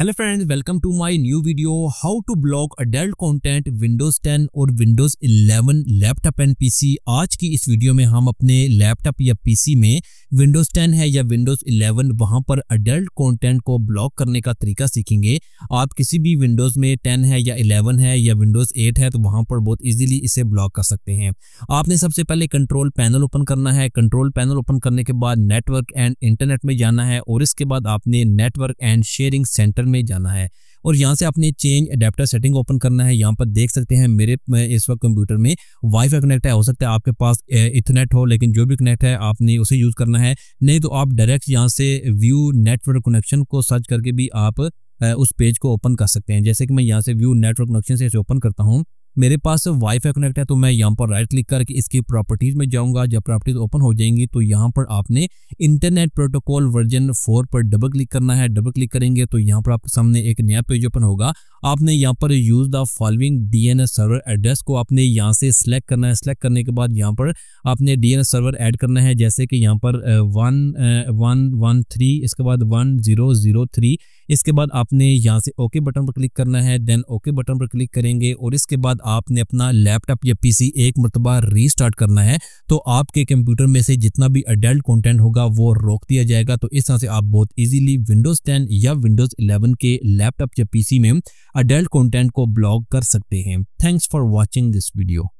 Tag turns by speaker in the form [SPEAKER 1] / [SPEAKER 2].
[SPEAKER 1] hello friends welcome to my new video how to block adult content Windows 10 और Windows 11 laptop and PC आज की इस video में हम अपने लैपटॉप या पीसी में विंडोज 10 है या विंडोज 11 वहां पर अडल्ट कंटेंट को ब्लॉक करने का तरीका सीखेंगे आप किसी भी विंडोज में 10 है या 11 है या विंडोज 8 है तो वहां पर बहुत ईजिली इसे ब्लॉक कर सकते हैं आपने सबसे पहले कंट्रोल पैनल ओपन करना है कंट्रोल पैनल ओपन करने के बाद नेटवर्क एंड इंटरनेट में जाना है और इसके बाद आपने नेटवर्क एंड शेयरिंग सेंटर में जाना है और यहाँ से आपने चेंज अडेप्टर सेटिंग ओपन करना है यहाँ पर देख सकते हैं मेरे इस वक्त कंप्यूटर में वाईफाई कनेक्ट है हो सकता है आपके पास इथनेट हो लेकिन जो भी कनेक्ट है आपने उसे यूज़ करना है नहीं तो आप डायरेक्ट यहाँ से व्यू नेटवर्क कनेक्शन को सर्च करके भी आप उस पेज को ओपन कर सकते हैं जैसे कि मैं यहाँ से व्यू नेटवर्क कनेक्शन से इसे ओपन करता हूँ मेरे पास वाईफाई कनेक्ट है तो मैं यहाँ पर राइट क्लिक करके इसकी प्रॉपर्टीज में जाऊँगा जब प्रॉपर्टीज ओपन हो जाएंगी तो यहाँ पर आपने इंटरनेट प्रोटोकॉल वर्जन फोर पर डबल क्लिक करना है डबल क्लिक करेंगे तो यहाँ पर आपके सामने एक नया पेज ओपन होगा आपने यहाँ पर use the following DNS server address को आपने यहाँ से सिलेक्ट करना है सिलेक्ट करने के बाद यहाँ पर आपने डीएनएस सर्वर ऐड करना है जैसे कि यहाँ पर वन वन वन थ्री इसके बाद वन ज़ीरो ज़ीरो थ्री इसके बाद आपने यहाँ से ओके बटन पर क्लिक करना है देन ओके बटन पर क्लिक करेंगे और इसके बाद आपने अपना लैपटॉप या पी एक मरतबा रीस्टार्ट करना है तो आपके कंप्यूटर में से जितना भी अडल्ट कॉन्टेंट होगा वो रोक दिया जाएगा तो इस तरह से आप बहुत ईजिली विंडोज़ टेन या विंडोज़ इलेवन के लैपटॉप या पी में अडल्ट कंटेंट को ब्लॉक कर सकते हैं thanks for watching this video